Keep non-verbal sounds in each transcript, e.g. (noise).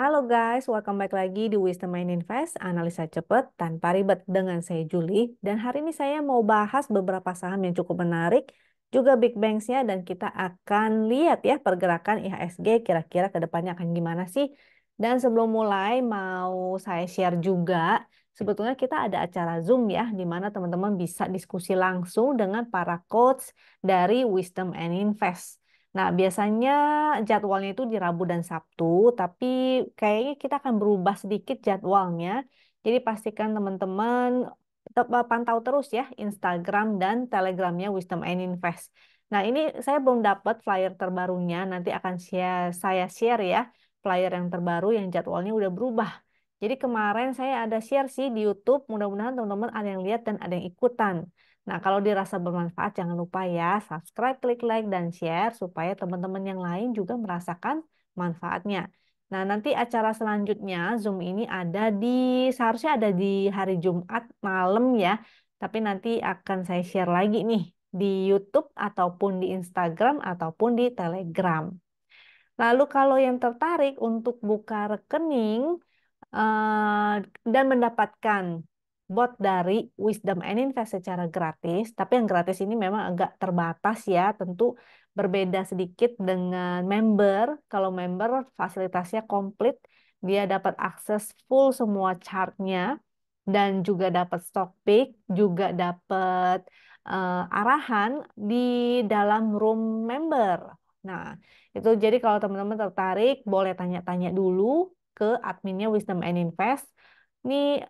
Halo guys, welcome back lagi di Wisdom and Invest, analisa cepat tanpa ribet dengan saya Juli. Dan hari ini saya mau bahas beberapa saham yang cukup menarik, juga big banks-nya dan kita akan lihat ya pergerakan IHSG kira-kira ke depannya akan gimana sih. Dan sebelum mulai mau saya share juga, sebetulnya kita ada acara Zoom ya, di mana teman-teman bisa diskusi langsung dengan para coach dari Wisdom and Invest. Nah, biasanya jadwalnya itu di Rabu dan Sabtu, tapi kayaknya kita akan berubah sedikit jadwalnya. Jadi pastikan teman-teman eh, pantau terus ya Instagram dan Telegramnya Wisdom and Invest. Nah, ini saya belum dapat flyer terbarunya, nanti akan share, saya share ya flyer yang terbaru yang jadwalnya udah berubah. Jadi kemarin saya ada share sih di YouTube, mudah-mudahan teman-teman ada yang lihat dan ada yang ikutan. Nah, kalau dirasa bermanfaat, jangan lupa ya subscribe, klik like, dan share supaya teman-teman yang lain juga merasakan manfaatnya. Nah, nanti acara selanjutnya Zoom ini ada di seharusnya ada di hari Jumat malam ya. Tapi nanti akan saya share lagi nih di YouTube ataupun di Instagram ataupun di Telegram. Lalu kalau yang tertarik untuk buka rekening eh, dan mendapatkan bot dari Wisdom and Invest secara gratis, tapi yang gratis ini memang agak terbatas ya, tentu berbeda sedikit dengan member. Kalau member fasilitasnya komplit, dia dapat akses full semua chartnya dan juga dapat stock pick, juga dapat uh, arahan di dalam room member. Nah, itu jadi kalau teman-teman tertarik boleh tanya-tanya dulu ke adminnya Wisdom and Invest. Ini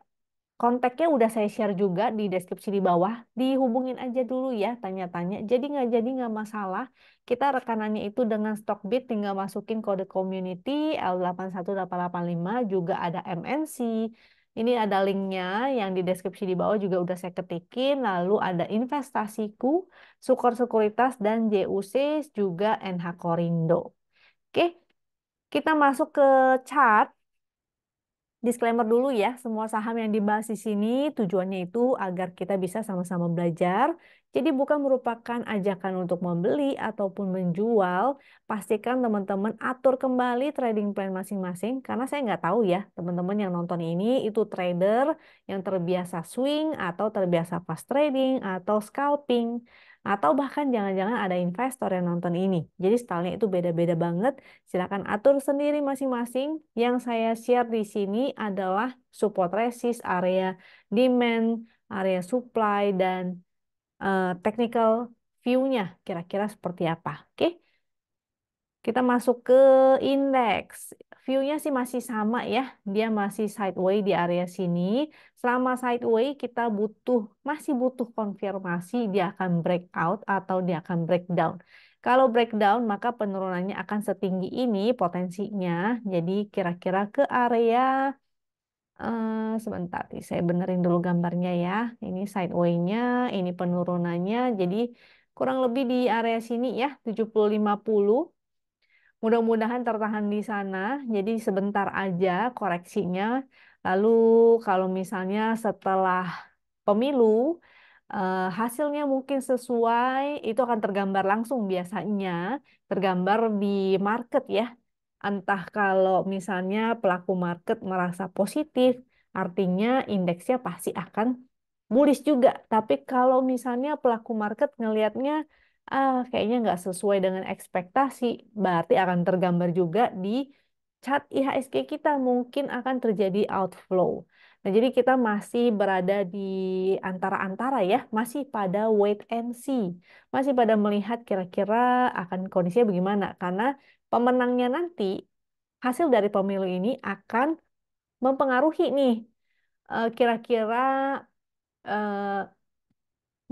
kontaknya udah saya share juga di deskripsi di bawah. Dihubungin aja dulu ya, tanya-tanya. Jadi nggak jadi nggak masalah. Kita rekanannya itu dengan Stockbit tinggal masukin kode community L81885 juga ada MNC. Ini ada linknya yang di deskripsi di bawah juga udah saya ketikin. Lalu ada investasiku, Sukor Sekuritas dan JUC juga NH Korindo. Oke, kita masuk ke chart Disclaimer dulu ya, semua saham yang dibahas di sini tujuannya itu agar kita bisa sama-sama belajar. Jadi bukan merupakan ajakan untuk membeli ataupun menjual. Pastikan teman-teman atur kembali trading plan masing-masing karena saya nggak tahu ya teman-teman yang nonton ini itu trader yang terbiasa swing atau terbiasa fast trading atau scalping. Atau bahkan jangan-jangan ada investor yang nonton ini. Jadi stylenya itu beda-beda banget. Silahkan atur sendiri masing-masing. Yang saya share di sini adalah support resist, area demand, area supply, dan uh, technical view-nya kira-kira seperti apa. Oke. Okay? Kita masuk ke indeks view-nya sih masih sama ya. Dia masih sideways di area sini. Selama sideways kita butuh masih butuh konfirmasi dia akan breakout atau dia akan breakdown. Kalau breakdown maka penurunannya akan setinggi ini potensinya. Jadi kira-kira ke area Uh, sebentar, saya benerin dulu gambarnya ya. Ini sidewaysnya, nya ini penurunannya. Jadi kurang lebih di area sini ya, lima puluh. Mudah-mudahan tertahan di sana. Jadi sebentar aja koreksinya. Lalu kalau misalnya setelah pemilu eh, hasilnya mungkin sesuai, itu akan tergambar langsung biasanya, tergambar di market ya. Entah kalau misalnya pelaku market merasa positif, artinya indeksnya pasti akan bullish juga. Tapi kalau misalnya pelaku market ngelihatnya ah kayaknya nggak sesuai dengan ekspektasi, berarti akan tergambar juga di cat IHSG kita mungkin akan terjadi outflow. Nah, jadi kita masih berada di antara-antara ya, masih pada wait and see. Masih pada melihat kira-kira akan kondisinya bagaimana. Karena pemenangnya nanti, hasil dari pemilu ini akan mempengaruhi nih eh, kira-kira eh,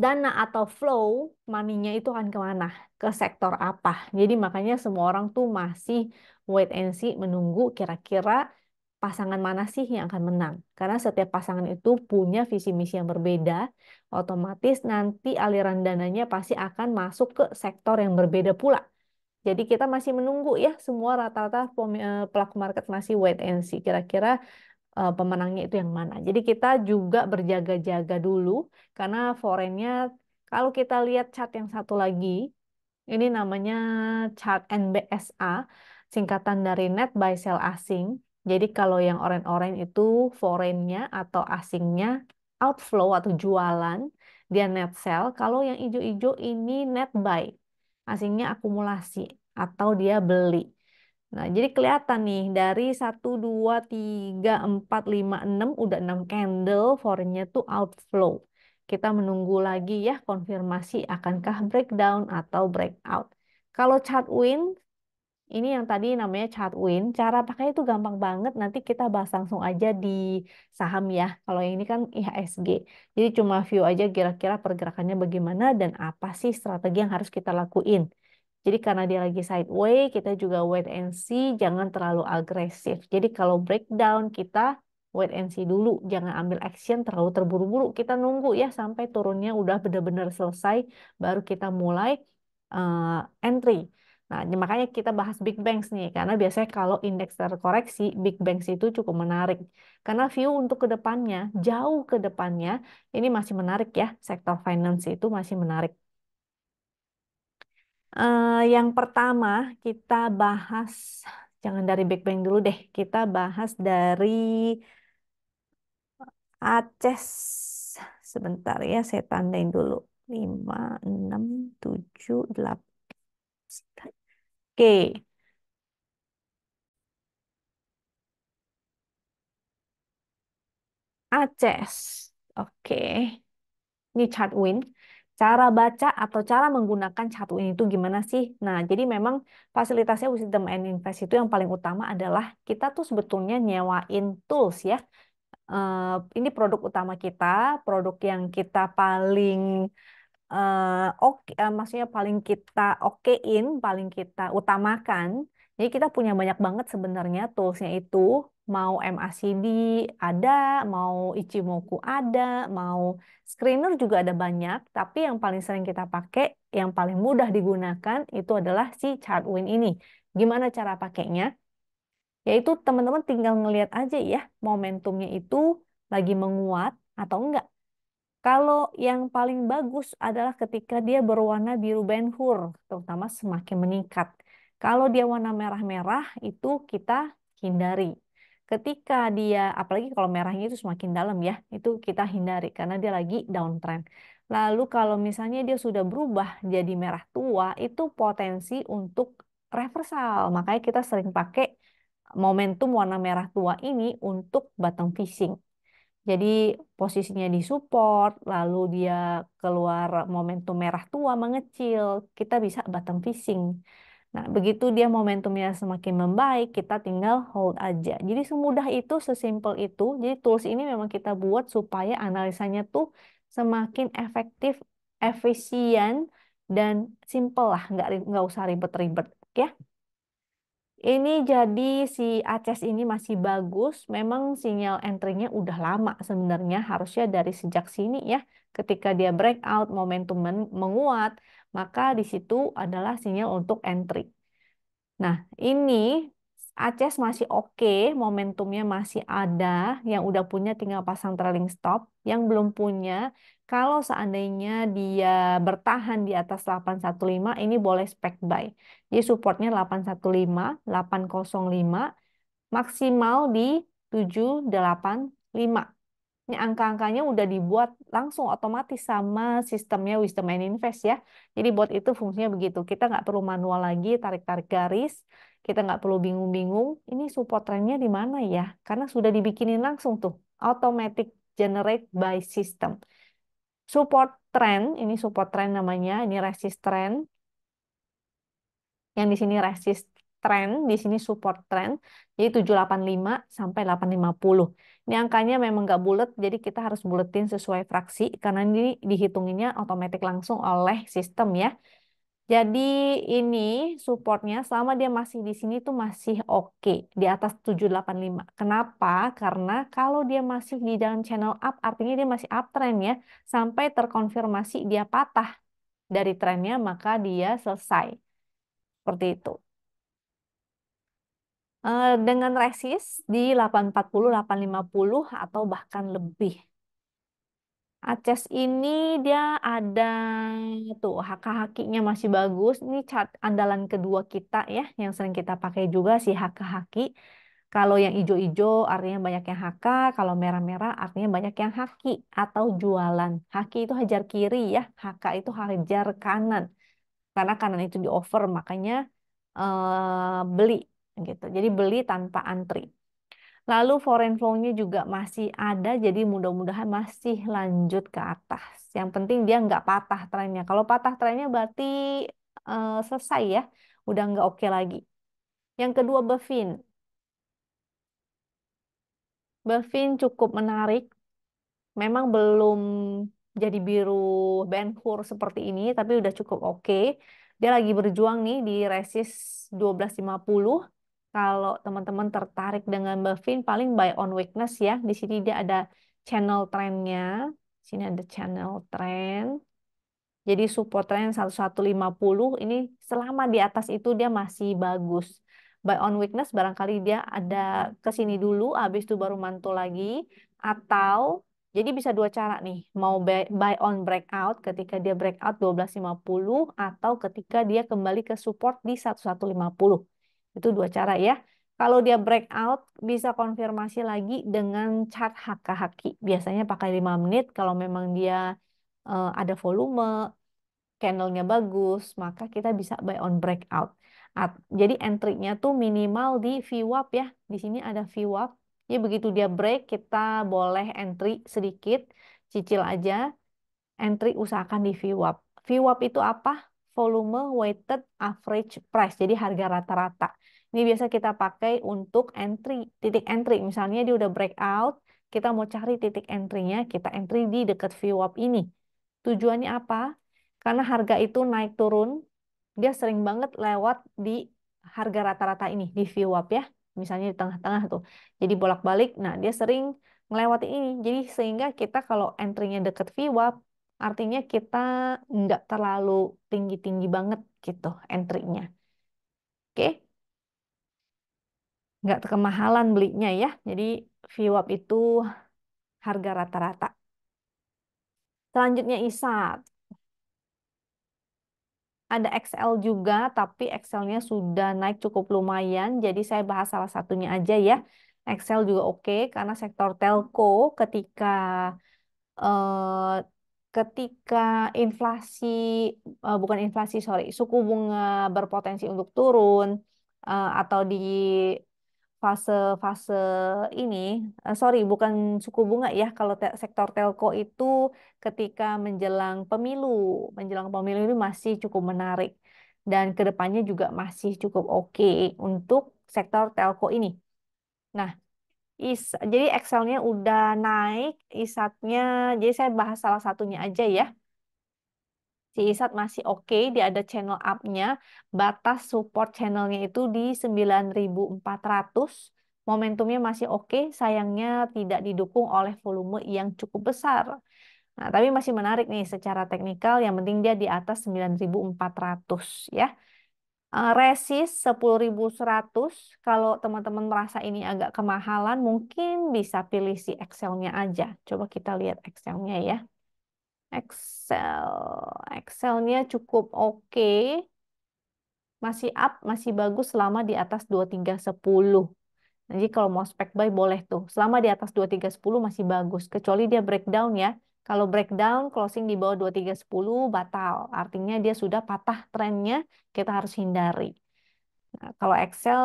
dana atau flow maninya itu akan kemana, ke sektor apa. Jadi makanya semua orang tuh masih wait and see menunggu kira-kira pasangan mana sih yang akan menang. Karena setiap pasangan itu punya visi misi yang berbeda, otomatis nanti aliran dananya pasti akan masuk ke sektor yang berbeda pula. Jadi kita masih menunggu ya semua rata-rata eh, pelaku market masih wait and see kira-kira uh, pemenangnya itu yang mana. Jadi kita juga berjaga-jaga dulu karena forennya kalau kita lihat chart yang satu lagi, ini namanya chart NBSA, singkatan dari Net Buy Sell Asing. Jadi kalau yang oranye-oranye itu forennya atau asingnya outflow atau jualan, dia net sell. Kalau yang hijau-hijau ini net buy, asingnya akumulasi atau dia beli. Nah, jadi kelihatan nih dari 1, 2, 3, 4, 5, 6, udah 6 candle fornya tuh outflow. Kita menunggu lagi ya konfirmasi akankah breakdown atau breakout. Kalau chart win, ini yang tadi namanya chart win. Cara pakainya itu gampang banget, nanti kita bahas langsung aja di saham ya. Kalau yang ini kan IHSG. Jadi cuma view aja kira-kira pergerakannya bagaimana dan apa sih strategi yang harus kita lakuin. Jadi karena dia lagi sideways, kita juga wait and see, jangan terlalu agresif. Jadi kalau breakdown kita wait and see dulu, jangan ambil action terlalu terburu-buru. Kita nunggu ya sampai turunnya udah benar-benar selesai, baru kita mulai uh, entry. Nah, makanya kita bahas Big banks nih, karena biasanya kalau indeks terkoreksi, Big banks itu cukup menarik. Karena view untuk ke depannya, jauh ke depannya, ini masih menarik ya, sektor finance itu masih menarik. Uh, yang pertama kita bahas, jangan dari Big Bang dulu deh, kita bahas dari Aces. Sebentar ya, saya tandain dulu. 5, 6, 7, 8. Oke. Aces. Oke. Ini chart win cara baca atau cara menggunakan catu ini tuh gimana sih? Nah, jadi memang fasilitasnya Wisdom and Invest itu yang paling utama adalah kita tuh sebetulnya nyewain tools ya. Uh, ini produk utama kita, produk yang kita paling uh, oke, eh, maksudnya paling kita okein, paling kita utamakan jadi kita punya banyak banget sebenarnya toolsnya itu, mau MACD ada, mau Ichimoku ada, mau screener juga ada banyak, tapi yang paling sering kita pakai, yang paling mudah digunakan itu adalah si Chartwin ini. Gimana cara pakainya? Yaitu teman-teman tinggal ngelihat aja ya momentumnya itu lagi menguat atau enggak. Kalau yang paling bagus adalah ketika dia berwarna biru benhur, terutama semakin meningkat. Kalau dia warna merah-merah itu kita hindari. Ketika dia, apalagi kalau merahnya itu semakin dalam ya, itu kita hindari karena dia lagi downtrend. Lalu kalau misalnya dia sudah berubah jadi merah tua, itu potensi untuk reversal. Makanya kita sering pakai momentum warna merah tua ini untuk bottom fishing. Jadi posisinya di support, lalu dia keluar momentum merah tua mengecil, kita bisa bottom fishing. Nah, begitu dia momentumnya semakin membaik, kita tinggal hold aja. Jadi semudah itu, sesimpel itu. Jadi tools ini memang kita buat supaya analisanya tuh semakin efektif, efisien, dan simple lah, nggak, nggak usah ribet-ribet ya. Ini jadi si Aces ini masih bagus, memang sinyal entry-nya udah lama sebenarnya, harusnya dari sejak sini ya. Ketika dia breakout, momentum menguat, maka di situ adalah sinyal untuk entry. Nah, ini aces masih oke, okay, momentumnya masih ada, yang udah punya tinggal pasang trailing stop, yang belum punya, kalau seandainya dia bertahan di atas 815, ini boleh spec buy. Jadi supportnya 815, 805, maksimal di 785. Ini angka-angkanya udah dibuat langsung otomatis sama sistemnya Wisdom and Invest ya. Jadi buat itu fungsinya begitu. Kita nggak perlu manual lagi, tarik-tarik garis. Kita nggak perlu bingung-bingung. Ini support trendnya di mana ya? Karena sudah dibikinin langsung tuh. Automatic generate by system. Support trend, ini support trend namanya. Ini resist trend. Yang di sini resist trend, di sini support trend. Jadi 785 sampai 850. Ini angkanya memang nggak bulat, jadi kita harus buletin sesuai fraksi, karena ini dihitunginnya otomatis langsung oleh sistem ya. Jadi ini supportnya selama dia masih di sini tuh masih oke, di atas 785. Kenapa? Karena kalau dia masih di dalam channel up, artinya dia masih uptrend ya, sampai terkonfirmasi dia patah dari trennya, maka dia selesai. Seperti itu. Eh, dengan resis di 840, 850 atau bahkan lebih. Aces ini dia ada tuh haka-hakinya masih bagus. Ini cat andalan kedua kita ya yang sering kita pakai juga si haka-haki. Kalau yang ijo-ijo artinya banyak yang haka, kalau merah-merah artinya banyak yang haki atau jualan. Haki itu hajar kiri ya, haka itu hajar kanan. Karena kanan itu di over makanya uh, beli gitu. Jadi beli tanpa antri. Lalu foreign flow-nya juga masih ada, jadi mudah-mudahan masih lanjut ke atas. Yang penting dia nggak patah trennya. Kalau patah trennya berarti uh, selesai ya, udah nggak oke okay lagi. Yang kedua Bevin. Bevin cukup menarik. Memang belum jadi biru Benhur seperti ini, tapi udah cukup oke. Okay. Dia lagi berjuang nih di resist 1250 kalau teman-teman tertarik dengan Buffin paling buy on weakness ya. Di sini dia ada channel trendnya. Di sini ada channel trend. Jadi support trend 1150 ini selama di atas itu dia masih bagus. Buy on weakness barangkali dia ada ke sini dulu habis itu baru mantul lagi atau jadi bisa dua cara nih, mau buy, buy on breakout ketika dia breakout 1250 atau ketika dia kembali ke support di 1150. Itu dua cara ya. Kalau dia breakout, bisa konfirmasi lagi dengan chart Hakahaki. Biasanya pakai 5 menit. Kalau memang dia uh, ada volume, candlenya bagus, maka kita bisa buy on breakout. At, jadi entry-nya tuh minimal di VWAP ya. Di sini ada VWAP. ya begitu dia break, kita boleh entry sedikit, cicil aja. Entry usahakan di VWAP. VWAP itu apa? volume weighted average price, jadi harga rata-rata. Ini biasa kita pakai untuk entry, titik entry. Misalnya dia udah breakout, kita mau cari titik entry-nya, kita entry di dekat VWAP ini. Tujuannya apa? Karena harga itu naik turun, dia sering banget lewat di harga rata-rata ini, di VWAP ya. Misalnya di tengah-tengah tuh. Jadi bolak-balik, nah dia sering melewati ini. Jadi sehingga kita kalau entry-nya dekat VWAP, artinya kita nggak terlalu tinggi-tinggi banget gitu entry-nya. Oke. Nggak kemahalan belinya ya. Jadi VWAP itu harga rata-rata. Selanjutnya ISAT. Ada XL juga, tapi xl nya sudah naik cukup lumayan. Jadi saya bahas salah satunya aja ya. Excel juga oke, okay, karena sektor telco ketika uh, ketika inflasi uh, bukan inflasi sorry suku bunga berpotensi untuk turun uh, atau di fase-fase ini uh, sorry bukan suku bunga ya kalau te sektor telco itu ketika menjelang pemilu menjelang pemilu ini masih cukup menarik dan kedepannya juga masih cukup oke okay untuk sektor telco ini. Nah Is, jadi Excelnya udah naik, Isatnya, jadi saya bahas salah satunya aja ya. Si Isat masih oke, okay, dia ada channel up-nya, batas support channel-nya itu di 9400, momentumnya masih oke, okay, sayangnya tidak didukung oleh volume yang cukup besar. Nah, tapi masih menarik nih secara teknikal, yang penting dia di atas 9400 ya. Eh, resis resist 10.100 kalau teman-teman merasa ini agak kemahalan mungkin bisa pilih si Excel-nya aja coba kita lihat Excel-nya ya Excel Excel-nya cukup oke masih up masih bagus selama di atas 2310 jadi kalau mau spek buy boleh tuh. Selama di atas 2310 masih bagus. Kecuali dia breakdown ya. Kalau breakdown closing di bawah 2310 batal. Artinya dia sudah patah trennya, kita harus hindari. Nah, kalau Excel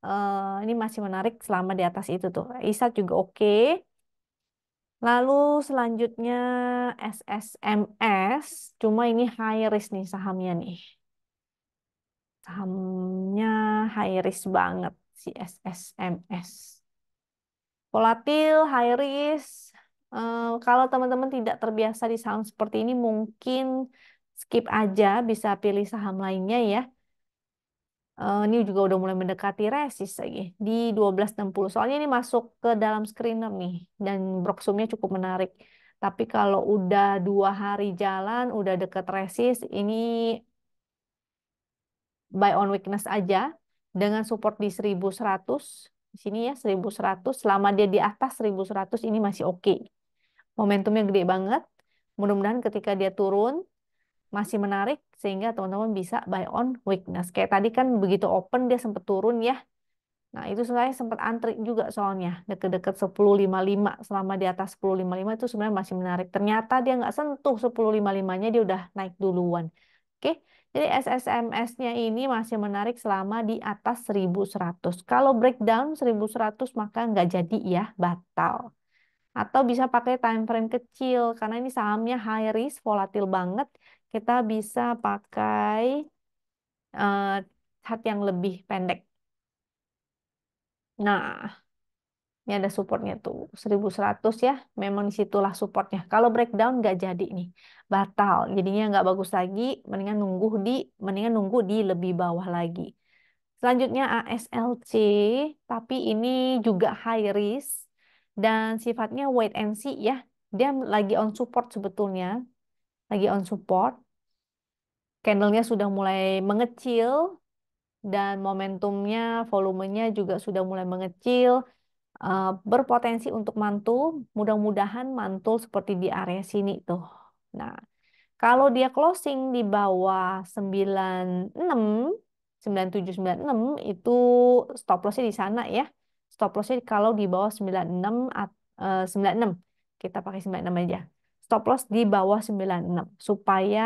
eh, ini masih menarik selama di atas itu tuh. ISAT juga oke. Okay. Lalu selanjutnya SSMS, cuma ini high risk nih sahamnya nih. Sahamnya high risk banget si SSMS. Volatil, high risk, Uh, kalau teman-teman tidak terbiasa di saham seperti ini, mungkin skip aja, bisa pilih saham lainnya ya. Uh, ini juga udah mulai mendekati resist lagi di 1260. Soalnya ini masuk ke dalam screener nih, dan broksumnya cukup menarik. Tapi kalau udah dua hari jalan, udah deket resist, ini buy on weakness aja dengan support di 1100 di sini ya 1100 selama dia di atas 1100 ini masih oke okay momentumnya gede banget. Mudah-mudahan ketika dia turun masih menarik sehingga teman-teman bisa buy on weakness. Kayak tadi kan begitu open dia sempat turun ya. Nah, itu sebenarnya sempat antri juga soalnya. Deket-deket 10.55 selama di atas 10.55 itu sebenarnya masih menarik. Ternyata dia nggak sentuh 10.55-nya, dia udah naik duluan. Oke, jadi SSMS-nya ini masih menarik selama di atas 1.100. Kalau breakdown 1.100 maka nggak jadi ya, batal. Atau bisa pakai time frame kecil karena ini sahamnya high risk, volatil banget. Kita bisa pakai uh, chart yang lebih pendek. Nah, ini ada supportnya tuh 1100 ya. Memang disitulah supportnya. Kalau breakdown nggak jadi nih, batal. Jadinya nggak bagus lagi. Mendingan nunggu di, mendingan nunggu di lebih bawah lagi. Selanjutnya ASLC, tapi ini juga high risk dan sifatnya wait and see ya. Dia lagi on support sebetulnya. Lagi on support. Candlenya sudah mulai mengecil dan momentumnya, volumenya juga sudah mulai mengecil. Eh, berpotensi untuk mantul, mudah-mudahan mantul seperti di area sini tuh. Nah, kalau dia closing di bawah 96, 9796 itu stop lossnya di sana ya stop lossnya kalau di bawah 96 96 eh, kita pakai 96 aja stop loss di bawah 96 supaya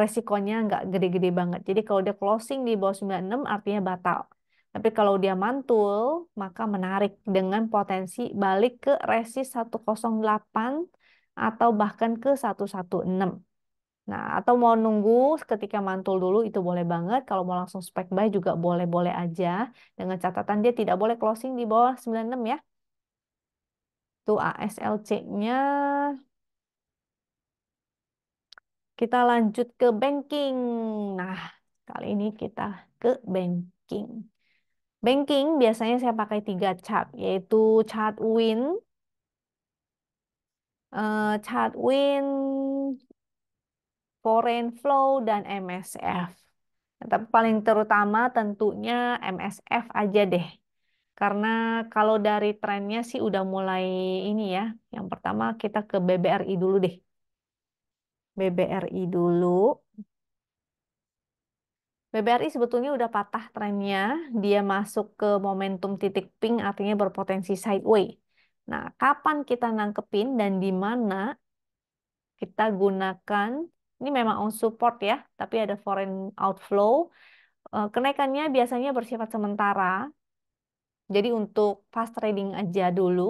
resikonya nggak gede-gede banget. Jadi kalau dia closing di bawah 96 artinya batal. Tapi kalau dia mantul, maka menarik dengan potensi balik ke resist 108 atau bahkan ke 116. Nah, atau mau nunggu ketika mantul dulu itu boleh banget. Kalau mau langsung spek buy juga boleh-boleh aja. Dengan catatan dia tidak boleh closing di bawah 96 ya. Itu ASLC-nya. Kita lanjut ke banking. Nah, kali ini kita ke banking. Banking biasanya saya pakai tiga chart, yaitu chart win, uh, chart win foreign flow, dan MSF. Tapi paling terutama tentunya MSF aja deh. Karena kalau dari trennya sih udah mulai ini ya. Yang pertama kita ke BBRI dulu deh. BBRI dulu. BBRI sebetulnya udah patah trennya, dia masuk ke momentum titik pink artinya berpotensi sideways. Nah, kapan kita nangkepin dan di mana kita gunakan ini memang on support ya, tapi ada foreign outflow. Eh, kenaikannya biasanya bersifat sementara. Jadi untuk fast trading aja dulu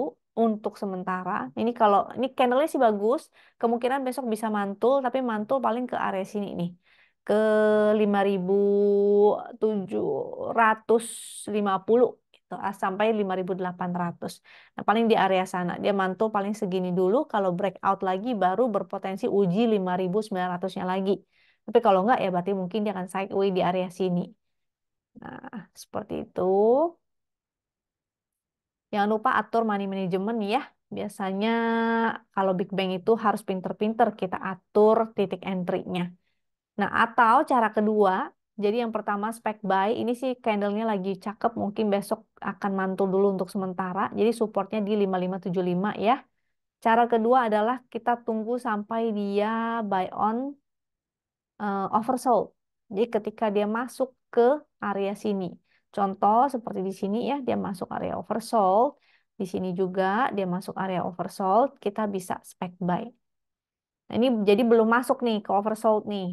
untuk sementara. Ini kalau ini candlenya sih bagus, kemungkinan besok bisa mantul, tapi mantul paling ke area sini nih ke 5750 tuh gitu. ah, sampai 5.800. Nah, paling di area sana. Dia mantul paling segini dulu, kalau breakout lagi baru berpotensi uji 5.900-nya lagi. Tapi kalau enggak ya berarti mungkin dia akan sideways di area sini. Nah, seperti itu. Jangan lupa atur money management ya. Biasanya kalau Big Bang itu harus pinter-pinter kita atur titik entry-nya. Nah, atau cara kedua, jadi yang pertama spek buy, ini sih candlenya lagi cakep, mungkin besok akan mantul dulu untuk sementara. Jadi supportnya di 5575 ya. Cara kedua adalah kita tunggu sampai dia buy on uh, oversold. Jadi ketika dia masuk ke area sini. Contoh seperti di sini ya, dia masuk area oversold. Di sini juga dia masuk area oversold, kita bisa spek buy. Nah, ini jadi belum masuk nih ke oversold nih.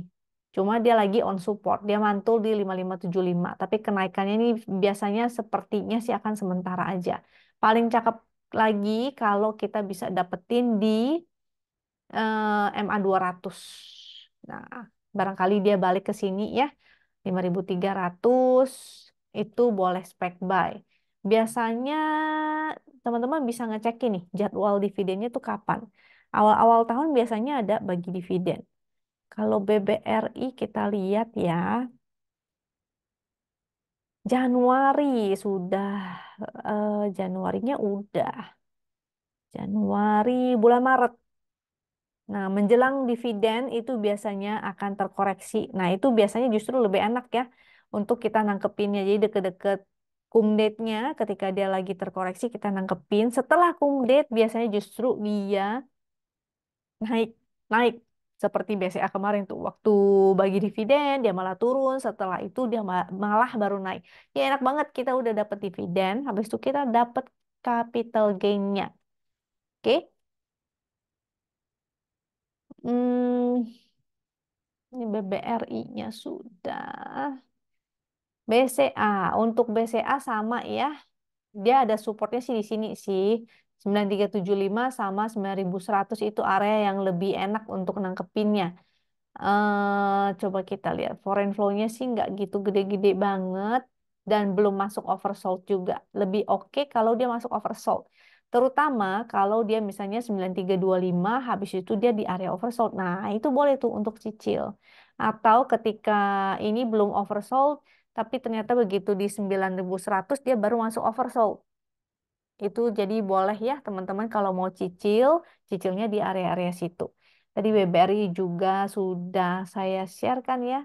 Cuma dia lagi on support, dia mantul di 5575, tapi kenaikannya ini biasanya sepertinya sih akan sementara aja. Paling cakep lagi kalau kita bisa dapetin di eh, MA 200. Nah, barangkali dia balik ke sini ya, 5300 itu boleh spek buy. Biasanya teman-teman bisa ngecek ini jadwal dividennya tuh kapan. Awal-awal tahun biasanya ada bagi dividen. Kalau BBRI kita lihat ya, Januari sudah, eh, Januarinya udah. Januari, bulan Maret. Nah, menjelang dividen itu biasanya akan terkoreksi. Nah, itu biasanya justru lebih enak ya untuk kita nangkepinnya. Jadi deket-deket nya ketika dia lagi terkoreksi kita nangkepin. Setelah kumdet biasanya justru dia naik, naik seperti BCA kemarin tuh, waktu bagi dividen dia malah turun, setelah itu dia malah baru naik. Ya enak banget kita udah dapat dividen, habis itu kita dapat capital gainnya, Oke. Okay? Hmm, ini BBRI-nya sudah. BCA, untuk BCA sama ya. Dia ada supportnya sih di sini sih. 9375 sama 9100 itu area yang lebih enak untuk nangkepinnya. Uh, coba kita lihat foreign flow-nya sih nggak gitu gede-gede banget dan belum masuk oversold juga. Lebih oke okay kalau dia masuk oversold. Terutama kalau dia misalnya 9325 habis itu dia di area oversold. Nah, itu boleh tuh untuk cicil. Atau ketika ini belum oversold tapi ternyata begitu di 9100 dia baru masuk oversold. Itu jadi boleh ya teman-teman kalau mau cicil, cicilnya di area-area situ. Tadi BBRI juga sudah saya sharekan ya,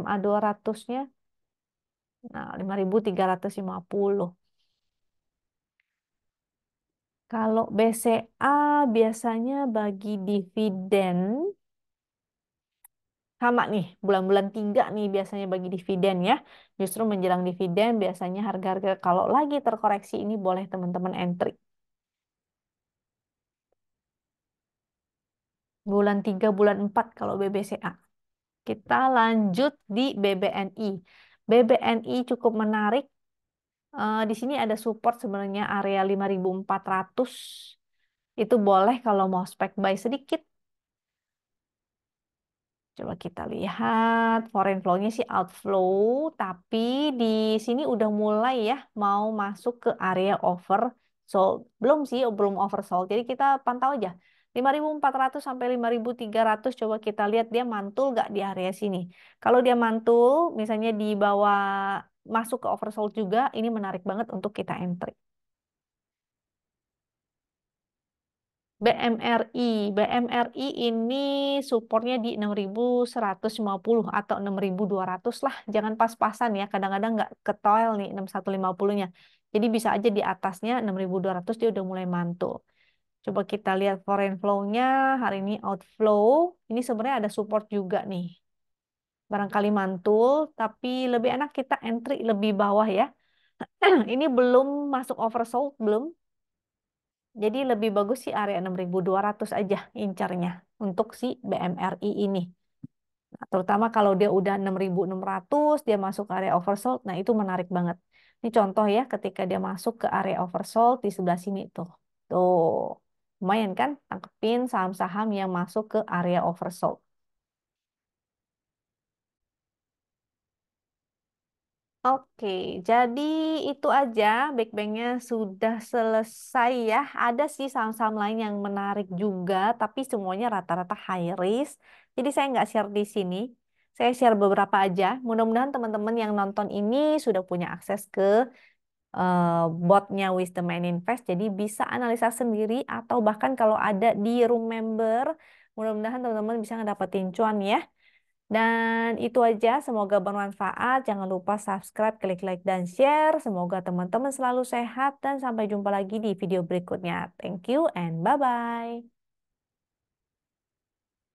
MA 200-nya. Nah, 5350. Kalau BCA biasanya bagi dividen sama nih bulan-bulan tiga nih biasanya bagi dividen ya justru menjelang dividen biasanya harga-harga kalau lagi terkoreksi ini boleh teman-teman entry bulan tiga bulan empat kalau BBCA kita lanjut di BBNI BBNI cukup menarik eh, di sini ada support sebenarnya area 5400 itu boleh kalau mau spek buy sedikit Coba kita lihat foreign flow-nya sih outflow, tapi di sini udah mulai ya mau masuk ke area over so Belum sih, belum oversold. Jadi kita pantau aja. 5.400 sampai 5.300 coba kita lihat dia mantul gak di area sini. Kalau dia mantul, misalnya di bawah masuk ke oversold juga, ini menarik banget untuk kita entry. BMRI. BMRI ini supportnya di 6150 atau 6200 lah. Jangan pas-pasan ya. Kadang-kadang nggak ketoil nih 6150-nya. Jadi bisa aja di atasnya 6200 dia udah mulai mantul. Coba kita lihat foreign flow-nya. Hari ini outflow. Ini sebenarnya ada support juga nih. Barangkali mantul, tapi lebih enak kita entry lebih bawah ya. (clears throat) ini belum masuk oversold, belum jadi lebih bagus sih area 6200 aja incarnya untuk si BMRI ini. Nah, terutama kalau dia udah 6600, dia masuk ke area oversold, nah itu menarik banget. Ini contoh ya ketika dia masuk ke area oversold di sebelah sini tuh. Tuh, lumayan kan? Tangkepin saham-saham yang masuk ke area oversold. Oke, jadi itu aja Big bang sudah selesai ya. Ada sih saham-saham lain yang menarik juga, tapi semuanya rata-rata high risk. Jadi saya nggak share di sini. Saya share beberapa aja. Mudah-mudahan teman-teman yang nonton ini sudah punya akses ke uh, botnya Wisdom and Invest. Jadi bisa analisa sendiri atau bahkan kalau ada di room member. mudah-mudahan teman-teman bisa ngedapetin cuan ya. Dan itu aja, semoga bermanfaat. Jangan lupa subscribe, klik like, dan share. Semoga teman-teman selalu sehat dan sampai jumpa lagi di video berikutnya. Thank you and bye-bye.